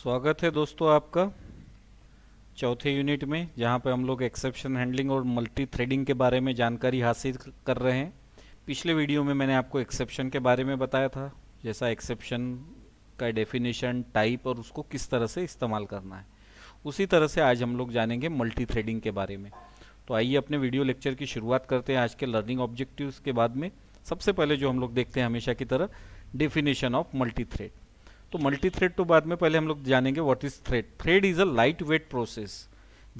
स्वागत है दोस्तों आपका चौथे यूनिट में जहां पर हम लोग एक्सेप्शन हैंडलिंग और मल्टी थ्रेडिंग के बारे में जानकारी हासिल कर रहे हैं पिछले वीडियो में मैंने आपको एक्सेप्शन के बारे में बताया था जैसा एक्सेप्शन का डेफिनेशन टाइप और उसको किस तरह से इस्तेमाल करना है उसी तरह से आज हम लोग जानेंगे मल्टी थ्रेडिंग के बारे में तो आइए अपने वीडियो लेक्चर की शुरुआत करते हैं आज के लर्निंग ऑब्जेक्टिव के बाद में सबसे पहले जो हम लोग देखते हैं हमेशा की तरह डेफिनेशन ऑफ मल्टी थ्रेड तो मल्टी थ्रेड तो बाद में पहले हम लोग जानेंगे what is thread thread is a light weight process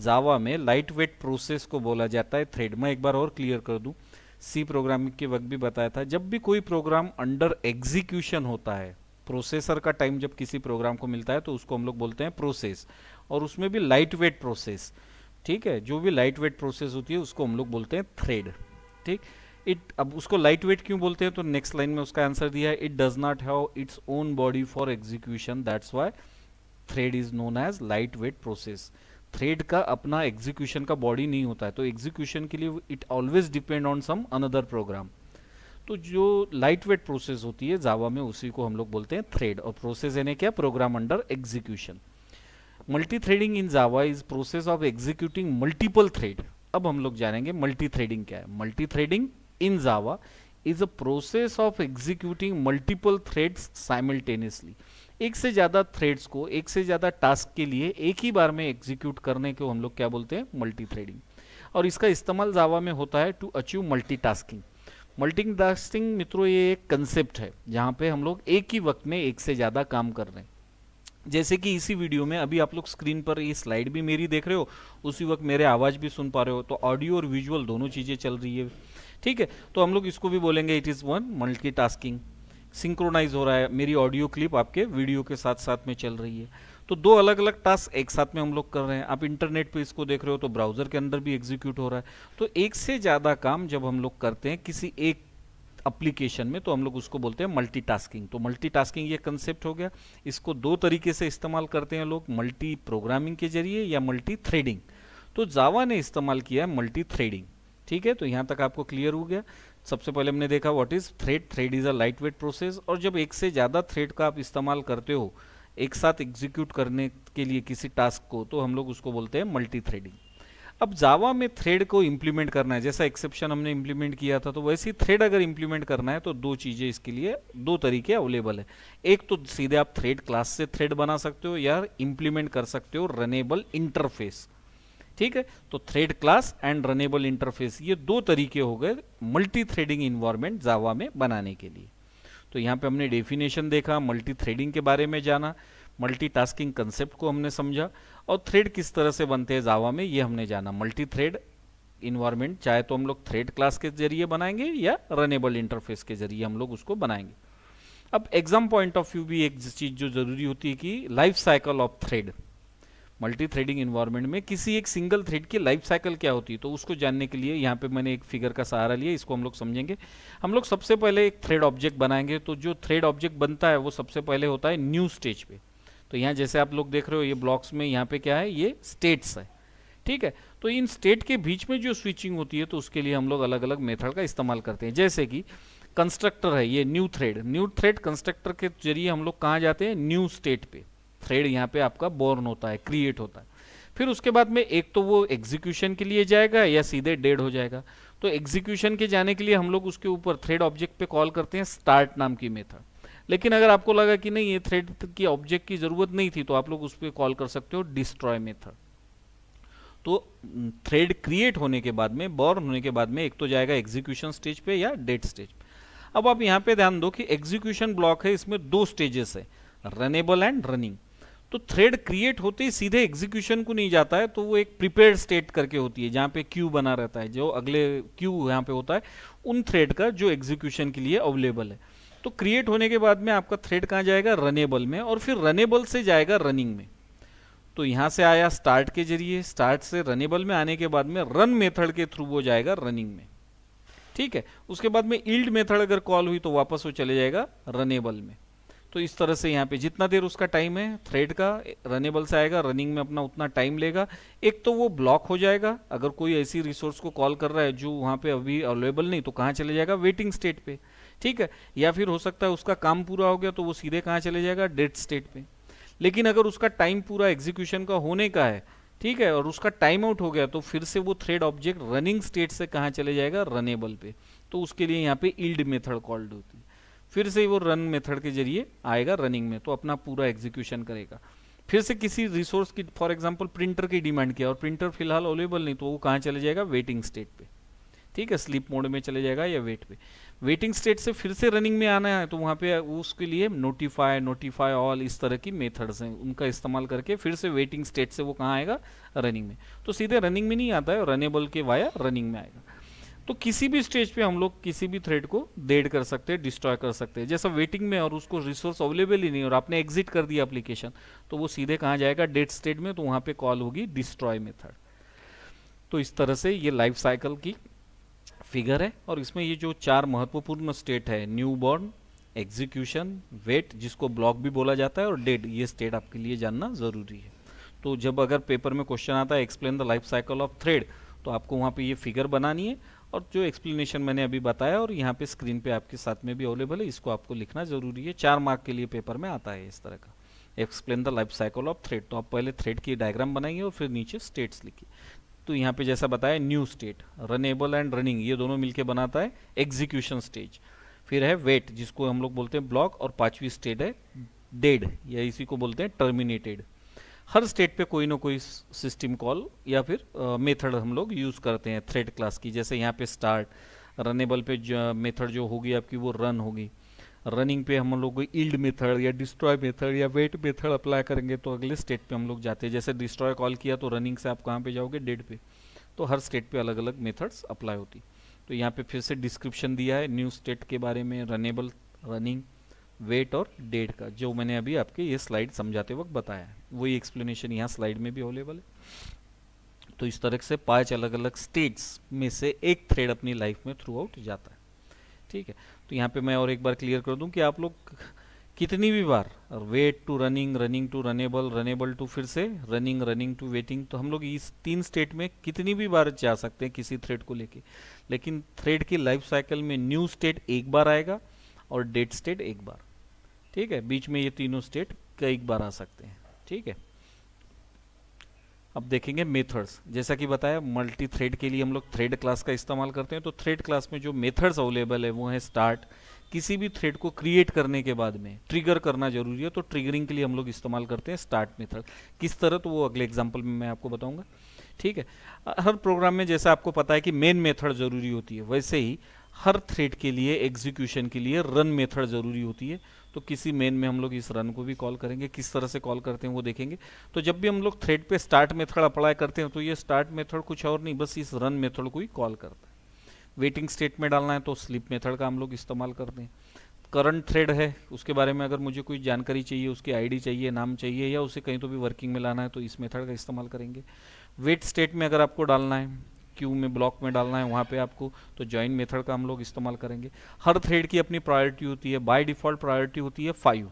Java में लाइट वेट प्रोसेस को बोला जाता है थ्रेड मैं एक बार और क्लियर कर दूं सी प्रोग्रामिंग के वक्त भी बताया था जब भी कोई प्रोग्राम अंडर एग्जीक्यूशन होता है प्रोसेसर का टाइम जब किसी प्रोग्राम को मिलता है तो उसको हम लोग बोलते हैं प्रोसेस और उसमें भी लाइट वेट प्रोसेस ठीक है जो भी लाइट वेट प्रोसेस होती है उसको हम लोग बोलते हैं थ्रेड ठीक इट अब उसको लाइट वेट क्यों बोलते हैं तो नेक्स्ट लाइन में उसका आंसर दिया है it does not have its own body for execution that's why thread is known as light weight process thread का अपना एग्जीक्यूशन का बॉडी नहीं होता है तो एग्जीक्यूशन के लिए it always depend on some another program तो जो लाइट वेट प्रोसेस होती है जावा में उसी को हम लोग बोलते हैं थ्रेड और प्रोसेस यानी क्या program under execution multi threading in Java is process of executing multiple thread अब हम लोग जानेंगे मल्टी थ्रेडिंग क्या है multi threading in Java is a process of executing multiple threads simultaneously. एक से ज़्यादा थ्रेड्स को एक से ज़्यादा टास्क के लिए एक ही बार में एग्जीक्यूट करने को हम लोग क्या बोलते हैं मल्टी थ्रेडिंग और इसका इस्तेमाल जावा में होता है to achieve multi tasking multi tasking मित्रों ये एक कंसेप्ट है जहाँ पे हम लोग एक ही वक्त में एक से ज़्यादा काम कर रहे हैं जैसे कि इसी वीडियो में अभी आप लोग स्क्रीन पर ये स्लाइड भी मेरी देख रहे हो उसी वक्त मेरे आवाज़ भी सुन पा रहे हो तो ऑडियो और विजुअल दोनों चीज़ें चल रही है ठीक है तो हम लोग इसको भी बोलेंगे it is one multi tasking synchronize हो रहा है मेरी ऑडियो क्लिप आपके वीडियो के साथ साथ में चल रही है तो दो अलग अलग टास्क एक साथ में हम लोग कर रहे हैं आप इंटरनेट पे इसको देख रहे हो तो ब्राउज़र के अंदर भी एग्जीक्यूट हो रहा है तो एक से ज़्यादा काम जब हम लोग करते हैं किसी एक अप्लीकेशन में तो हम लोग उसको बोलते हैं मल्टीटास्किंग तो मल्टीटास्किंग ये कंसेप्ट हो गया इसको दो तरीके से इस्तेमाल करते हैं लोग मल्टी प्रोग्रामिंग के जरिए या मल्टी थ्रेडिंग तो जावा ने इस्तेमाल किया है मल्टी थ्रेडिंग ठीक है तो यहाँ तक आपको क्लियर हो गया सबसे पहले हमने देखा what is thread thread is a light weight process और जब एक से ज़्यादा थ्रेड का आप इस्तेमाल करते हो एक साथ एग्जीक्यूट करने के लिए किसी टास्क को तो हम लोग उसको बोलते हैं मल्टी थ्रेडिंग अब जावा में थ्रेड को इम्प्लीमेंट करना है जैसा एक्सेप्शन हमने इम्प्लीमेंट किया था तो वैसे ही थ्रेड अगर इम्प्लीमेंट करना है तो दो चीज़ें इसके लिए दो तरीके अवेलेबल है एक तो सीधे आप थ्रेड क्लास से थ्रेड बना सकते हो या इम्प्लीमेंट कर सकते हो रनेबल इंटरफेस ठीक है तो thread class and runnable interface ये दो तरीके हो गए मल्टी थ्रेडिंग इन्वायरमेंट जावा में बनाने के लिए तो यहाँ पे हमने डेफिनेशन देखा मल्टी थ्रेडिंग के बारे में जाना मल्टी टास्किंग कंसेप्ट को हमने समझा और थ्रेड किस तरह से बनते हैं जावा में ये हमने जाना मल्टी थ्रेड इन्वायरमेंट चाहे तो हम लोग थ्रेड क्लास के जरिए बनाएंगे या रनेबल इंटरफेस के जरिए हम लोग उसको बनाएंगे अब एग्जाम पॉइंट ऑफ व्यू भी एक चीज़ जो जरूरी होती है कि life cycle of thread multi threading environment में किसी एक सिंगल थ्रेड की लाइफ साइकिल क्या होती है तो उसको जानने के लिए यहाँ पे मैंने एक फिगर का सहारा लिया इसको हम लोग समझेंगे हम लोग सबसे पहले एक थ्रेड ऑब्जेक्ट बनाएंगे तो जो थ्रेड ऑब्जेक्ट बनता है वो सबसे पहले होता है न्यू स्टेज पे तो यहाँ जैसे आप लोग देख रहे हो ये ब्लॉक्स में यहाँ पे क्या है ये स्टेट्स है ठीक है तो इन स्टेट के बीच में जो स्विचिंग होती है तो उसके लिए हम लोग अलग अलग मेथड का इस्तेमाल करते हैं जैसे कि कंस्ट्रक्टर है ये new thread new thread constructor के जरिए हम लोग कहाँ जाते हैं न्यू स्टेट पे थ्रेड यहाँ पे आपका बोर्न होता है क्रिएट होता है फिर उसके बाद में एक तो वो एग्जीक्यूशन के लिए जाएगा या सीधे डेड हो जाएगा तो एग्जीक्यूशन के जाने के लिए हम लोग उसके ऊपर थ्रेड ऑब्जेक्ट पे कॉल करते हैं स्टार्ट नाम की मेथड लेकिन अगर आपको लगा कि नहीं ये थ्रेड की ऑब्जेक्ट की ज़रूरत नहीं थी तो आप लोग उस पर कॉल कर सकते हो डिस्ट्रॉय मेथड तो थ्रेड क्रिएट होने के बाद में बॉर्न होने के बाद में एक तो जाएगा एग्जीक्यूशन स्टेज पे या डेट स्टेज पे अब आप यहां पे ध्यान दो कि एग्जीक्यूशन ब्लॉक है इसमें दो स्टेजेस है रनेबल एंड रनिंग तो थ्रेड क्रिएट होते ही सीधे एग्जीक्यूशन को नहीं जाता है तो वो एक प्रिपेयर स्टेट करके होती है जहाँ पे क्यू बना रहता है जो अगले क्यू यहाँ पे होता है उन थ्रेड का जो एग्जीक्यूशन के लिए अवेलेबल है तो क्रिएट होने के बाद में आपका थ्रेड कहाँ जाएगा रनेबल में और फिर रनेबल से जाएगा रनिंग में तो यहाँ से आया स्टार्ट के जरिए स्टार्ट से रनेबल में आने के बाद में रन मेथड के थ्रू वो जाएगा रनिंग में ठीक है उसके बाद में इल्ड मेथड अगर कॉल हुई तो वापस वो चले जाएगा रनेबल में तो इस तरह से यहाँ पे जितना देर उसका टाइम है थ्रेड का रनेबल से आएगा रनिंग में अपना उतना टाइम लेगा एक तो वो ब्लॉक हो जाएगा अगर कोई ऐसी रिसोर्स को कॉल कर रहा है जो वहाँ पे अभी अवेलेबल नहीं तो कहाँ चले जाएगा वेटिंग स्टेट पे ठीक है या फिर हो सकता है उसका काम पूरा हो गया तो वो सीधे कहाँ चले जाएगा डेड स्टेट पे लेकिन अगर उसका टाइम पूरा एग्जीक्यूशन का होने का है ठीक है और उसका टाइम आउट हो गया तो फिर से वो थ्रेड ऑब्जेक्ट रनिंग स्टेट से कहाँ चले जाएगा रनेबल पे तो उसके लिए यहाँ पे इल्ड मेथड कॉल्ड होती है फिर से वो रन मेथड के जरिए आएगा रनिंग में तो अपना पूरा एग्जीक्यूशन करेगा फिर से किसी रिसोर्स की फॉर एग्जाम्पल प्रिंटर की डिमांड किया और प्रिंटर फिलहाल अवेलेबल नहीं तो वो कहाँ चले जाएगा वेटिंग स्टेट पे ठीक है स्लीप मोड में चले जाएगा या वेट पे वेटिंग स्टेट से फिर से रनिंग में आना है तो वहाँ पे उसके लिए नोटिफाई नोटिफाई ऑल इस तरह की मेथड्स हैं उनका इस्तेमाल करके फिर से वेटिंग स्टेट से वो कहाँ आएगा रनिंग में तो सीधे रनिंग में नहीं आता है रनेबल के वाया रनिंग में आएगा तो किसी भी स्टेज पे हम लोग किसी भी थ्रेड को डेड कर सकते हैं डिस्ट्रॉय कर सकते हैं जैसा वेटिंग में और उसको रिसोर्स अवेलेबल ही नहीं और आपने एग्जिट कर दिया एप्लीकेशन तो वो सीधे कहाँ जाएगा डेड स्टेट में तो वहाँ पे कॉल होगी डिस्ट्रॉय मेथड तो इस तरह से ये लाइफ साइकिल की फिगर है और इसमें ये जो चार महत्वपूर्ण स्टेट है न्यू बॉर्न एग्जीक्यूशन वेट जिसको ब्लॉक भी बोला जाता है और डेड ये स्टेट आपके लिए जानना ज़रूरी है तो जब अगर पेपर में क्वेश्चन आता है explain the life cycle of thread तो आपको वहाँ पे ये फिगर बनानी है और जो एक्सप्लेनेशन मैंने अभी बताया और यहाँ पे स्क्रीन पे आपके साथ में भी अवेलेबल है इसको आपको लिखना ज़रूरी है चार मार्क के लिए पेपर में आता है इस तरह का explain the life cycle of thread तो आप पहले थ्रेड की डायग्राम बनाइए और फिर नीचे स्टेट्स लिखिए तो यहाँ पे जैसा बताया new state runnable and running ये दोनों मिलकर बनाता है एग्जीक्यूशन स्टेज फिर है वेट जिसको हम लोग बोलते हैं ब्लॉक और पांचवी स्टेट है डेड या इसी को बोलते हैं टर्मिनेटेड हर स्टेट पे कोई ना कोई सिस्टम कॉल या फिर मेथड हम लोग यूज़ करते हैं थ्रेड क्लास की जैसे यहाँ पे स्टार्ट रनेबल पे मेथड जो होगी आपकी वो रन होगी रनिंग पे हम लोग ईल्ड मेथड या डिस्ट्रॉय मेथड या वेट मेथड अप्लाई करेंगे तो अगले स्टेट पे हम लोग जाते हैं जैसे डिस्ट्रॉय कॉल किया तो रनिंग से आप कहाँ पे जाओगे डेड पे तो हर स्टेट पे अलग अलग मेथड्स अप्लाई होती तो यहाँ पे फिर से डिस्क्रिप्शन दिया है न्यू स्टेट के बारे में रनेबल रनिंग वेट और डेट का जो मैंने अभी आपके ये स्लाइड समझाते वक्त बताया वही एक्सप्लेनेशन यहाँ स्लाइड में भी अवेलेबल है तो इस तरह से पांच अलग अलग स्टेट्स में से एक थ्रेड अपनी लाइफ में थ्रू आउट जाता है ठीक है तो यहाँ पे मैं और एक बार क्लियर कर दूँ कि आप लोग कितनी भी बार wait to running running to runnable runnable to फिर से रनिंग रनिंग टू वेटिंग तो हम लोग इस तीन स्टेट में कितनी भी बार जा सकते हैं किसी थ्रेड को लेके लेकिन थ्रेड की लाइफ साइकिल में न्यू स्टेट एक बार आएगा और डेट स्टेट एक बार ठीक है बीच में ये तीनों स्टेट कई बार आ सकते हैं ठीक है अब देखेंगे मेथड्स जैसा कि बताया मल्टी थ्रेड के लिए हम लोग थ्रेड क्लास का इस्तेमाल करते हैं तो थ्रेड क्लास में जो मेथड्स अवेलेबल है वो है स्टार्ट किसी भी थ्रेड को क्रिएट करने के बाद में ट्रिगर करना जरूरी है तो ट्रिगरिंग के लिए हम लोग इस्तेमाल करते हैं स्टार्ट मेथड किस तरह तो वो अगले एग्जाम्पल में मैं आपको बताऊंगा ठीक है हर प्रोग्राम में जैसा आपको पता है कि मेन मेथड जरूरी होती है वैसे ही हर थ्रेड के लिए एग्जीक्यूशन के लिए रन मेथड ज़रूरी होती है तो किसी मेन में हम लोग इस रन को भी कॉल करेंगे किस तरह से कॉल करते हैं वो देखेंगे तो जब भी हम लोग थ्रेड पे स्टार्ट मेथड अप्लाई करते हैं तो ये स्टार्ट मेथड कुछ और नहीं बस इस रन मेथड को ही कॉल करता है वेटिंग स्टेट में डालना है तो स्लिप मेथड का हम लोग इस्तेमाल करते हैं करंट थ्रेड है उसके बारे में अगर मुझे कोई जानकारी चाहिए उसकी आईडी चाहिए नाम चाहिए या उसे कहीं तो भी वर्किंग में लाना है तो इस मेथड का इस्तेमाल करेंगे वेट स्टेट में अगर आपको डालना है क्यू में ब्लॉक में डालना है वहाँ पे आपको तो ज्वाइन मेथड का हम लोग इस्तेमाल करेंगे हर थ्रेड की अपनी प्रायोरिटी होती है बाय डिफ़ॉल्ट प्रायोरिटी होती है फाइव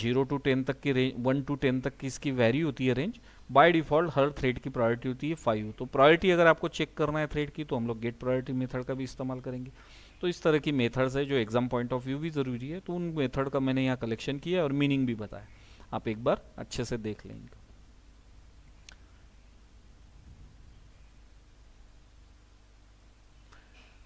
जीरो टू टेन तक की रेंज वन टू टेन तक की इसकी वैरी होती है रेंज बाय डिफ़ॉल्ट हर थ्रेड की प्रायोरिटी होती है फाइव तो प्रायोरिटी अगर आपको चेक करना है थ्रेड की तो हम लोग गेट प्रायोरिटी मेथड का भी इस्तेमाल करेंगे तो इस तरह की मेथड्स है जो एग्जाम पॉइंट ऑफ व्यू भी ज़रूरी है तो उन मेथड का मैंने यहाँ कलेक्शन किया और मीनिंग भी बताया आप एक बार अच्छे से देख लेंगे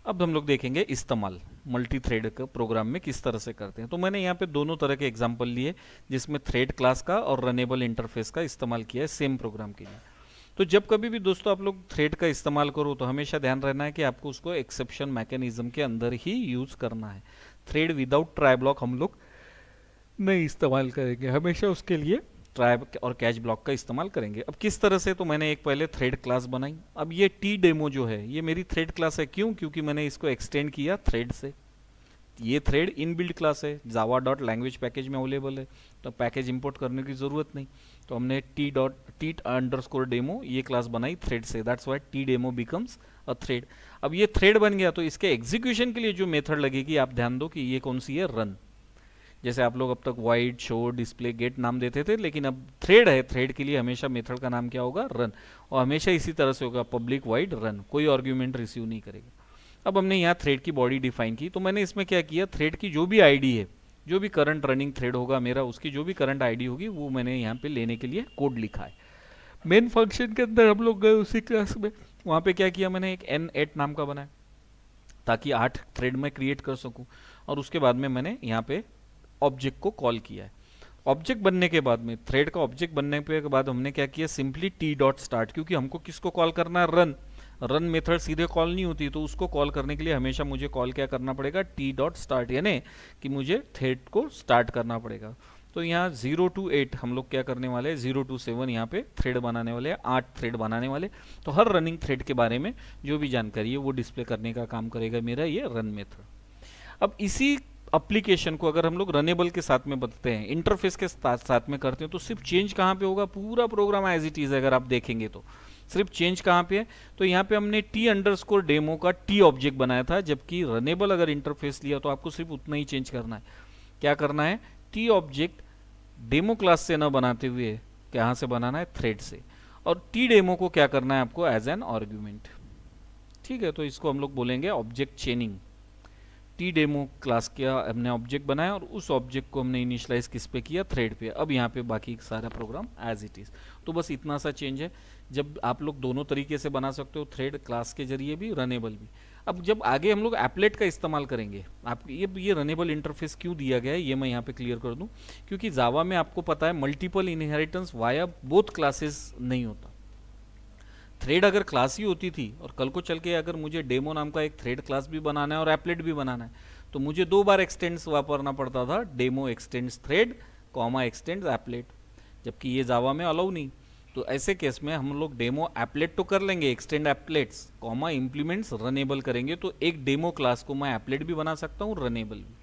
अब हम लोग देखेंगे इस्तेमाल मल्टी थ्रेड के प्रोग्राम में किस तरह से करते हैं तो मैंने यहाँ पे दोनों तरह के एग्जाम्पल लिए जिसमें थ्रेड क्लास का और रनेबल इंटरफेस का इस्तेमाल किया है सेम प्रोग्राम के लिए तो जब कभी भी दोस्तों आप लोग थ्रेड का इस्तेमाल करो तो हमेशा ध्यान रहना है कि आपको उसको एक्सेप्शन मैकेनिज्म के अंदर ही यूज़ करना है थ्रेड विदाउट ट्राई ब्लॉक हम लोग नहीं इस्तेमाल करेंगे हमेशा उसके लिए ट्राइब और कैच ब्लॉक का इस्तेमाल करेंगे अब किस तरह से तो मैंने एक पहले थ्रेड क्लास बनाई अब ये टी डेमो जो है ये मेरी थ्रेड क्लास है क्यों क्योंकि मैंने इसको एक्सटेंड किया थ्रेड से ये थ्रेड इनबिल्ड क्लास है जावा डॉट लैंग्वेज पैकेज में अवेलेबल है तो पैकेज इंपोर्ट करने की ज़रूरत नहीं तो हमने T dot T underscore demo ये क्लास बनाई थ्रेड से that's why T demo becomes a thread अब ये थ्रेड बन गया तो इसके एग्जीक्यूशन के लिए जो मेथड लगेगी आप ध्यान दो कि ये कौन सी है रन जैसे आप लोग अब तक वाइड शो डिस्प्ले गेट नाम देते थे लेकिन अब थ्रेड है थ्रेड के लिए हमेशा मेथड का नाम क्या होगा रन और हमेशा इसी तरह से होगा पब्लिक वाइड रन कोई आर्ग्यूमेंट रिसीव नहीं करेगा अब हमने यहाँ थ्रेड की बॉडी डिफाइन की तो मैंने इसमें क्या किया थ्रेड की जो भी आईडी है जो भी करंट रनिंग थ्रेड होगा मेरा उसकी जो भी करंट आईडी होगी वो मैंने यहाँ पे लेने के लिए कोड लिखा है मेन फंक्शन के अंदर हम लोग गए उसी क्लास में वहाँ पे क्या किया मैंने एक एन एट नाम का बनाया ताकि आठ थ्रेड में क्रिएट कर सकूँ और उसके बाद में मैंने यहाँ पे ऑब्जेक्ट को कॉल किया है ऑब्जेक्ट बनने के बाद में थ्रेड का ऑब्जेक्ट बनने के बाद हमने क्या किया सिंपली टी डॉट स्टार्ट क्योंकि हमको किसको कॉल करना है रन रन मेथड सीधे कॉल नहीं होती तो उसको कॉल करने के लिए हमेशा मुझे कॉल क्या करना पड़ेगा टी डॉट स्टार्ट यानी कि मुझे थ्रेड को स्टार्ट करना पड़ेगा तो यहाँ जीरो टू एट हम लोग क्या करने वाले हैं जीरो टू सेवन यहाँ पे थ्रेड बनाने वाले हैं आठ थ्रेड बनाने वाले तो हर रनिंग थ्रेड के बारे में जो भी जानकारी है वो डिस्प्ले करने का काम करेगा मेरा ये रन मेथड अब इसी अप्लीकेशन को अगर हम लोग रनेबल के साथ में बदलते हैं इंटरफेस के साथ में करते हैं तो सिर्फ चेंज कहाँ पे होगा पूरा प्रोग्राम एज इट इज़ अगर आप देखेंगे तो सिर्फ चेंज कहाँ पे है तो यहाँ पे हमने टी अंडरस्कोर डेमो का टी ऑब्जेक्ट बनाया था जबकि रनेबल अगर इंटरफेस लिया तो आपको सिर्फ उतना ही चेंज करना है क्या करना है टी ऑब्जेक्ट डेमो क्लास से ना बनाते हुए कहाँ से बनाना है थ्रेड से और टी डेमो को क्या करना है आपको एज एन आर्ग्यूमेंट ठीक है तो इसको हम लोग बोलेंगे object chaining T demo class का हमने ऑब्जेक्ट बनाया और उस ऑब्जेक्ट को हमने इनिशलाइज किस पे किया थ्रेड पे अब यहाँ पे बाकी सारा प्रोग्राम एज इट इज़ तो बस इतना सा चेंज है जब आप लोग दोनों तरीके से बना सकते हो थ्रेड क्लास के जरिए भी रनेबल भी अब जब आगे हम लोग एपलेट का इस्तेमाल करेंगे आप ये ये रनेबल इंटरफेस क्यों दिया गया है ये मैं यहाँ पे क्लियर कर दूँ क्योंकि जावा में आपको पता है multiple inheritance via both classes नहीं होता थ्रेड अगर क्लास ही होती थी और कल को चल के अगर मुझे डेमो नाम का एक थ्रेड क्लास भी बनाना है और एपलेट भी बनाना है तो मुझे दो बार एक्सटेंड्स वापरना पड़ता था demo extends thread comma extends applet जबकि ये जावा में अलाउ नहीं तो ऐसे केस में हम लोग डेमो एपलेट तो कर लेंगे extend applets comma implements runnable करेंगे तो एक डेमो क्लास को मैं एपलेट भी बना सकता हूँ रनेबल भी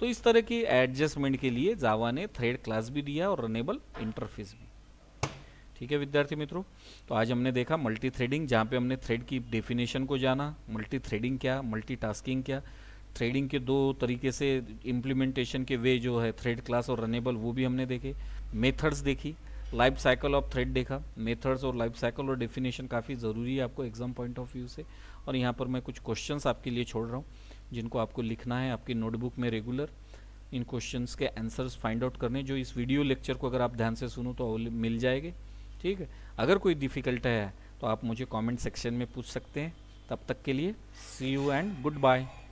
तो इस तरह की एडजस्टमेंट के लिए जावा ने थ्रेड क्लास भी दिया और रनेबल इंटरफेस भी ठीक है विद्यार्थी मित्रों तो आज हमने देखा मल्टी थ्रेडिंग जहाँ पे हमने थ्रेड की डेफिनेशन को जाना मल्टी थ्रेडिंग क्या मल्टी क्या थ्रेडिंग के दो तरीके से इम्प्लीमेंटेशन के वे जो है थ्रेड क्लास और रनेबल वो भी हमने देखे मेथड्स देखी लाइफ साइकिल ऑफ थ्रेड देखा मेथड्स और लाइफ साइकिल और डेफिनेशन काफ़ी ज़रूरी है आपको एग्जाम पॉइंट ऑफ व्यू से और यहाँ पर मैं कुछ क्वेश्चन आपके लिए छोड़ रहा हूँ जिनको आपको लिखना है आपकी नोटबुक में रेगुलर इन क्वेश्चंस के आंसर्स फाइंड आउट करने जो इस वीडियो लेक्चर को अगर आप ध्यान से सुनो तो मिल जाएंगे ठीक है अगर कोई डिफ़िकल्ट है तो आप मुझे कमेंट सेक्शन में पूछ सकते हैं तब तक के लिए see you and good bye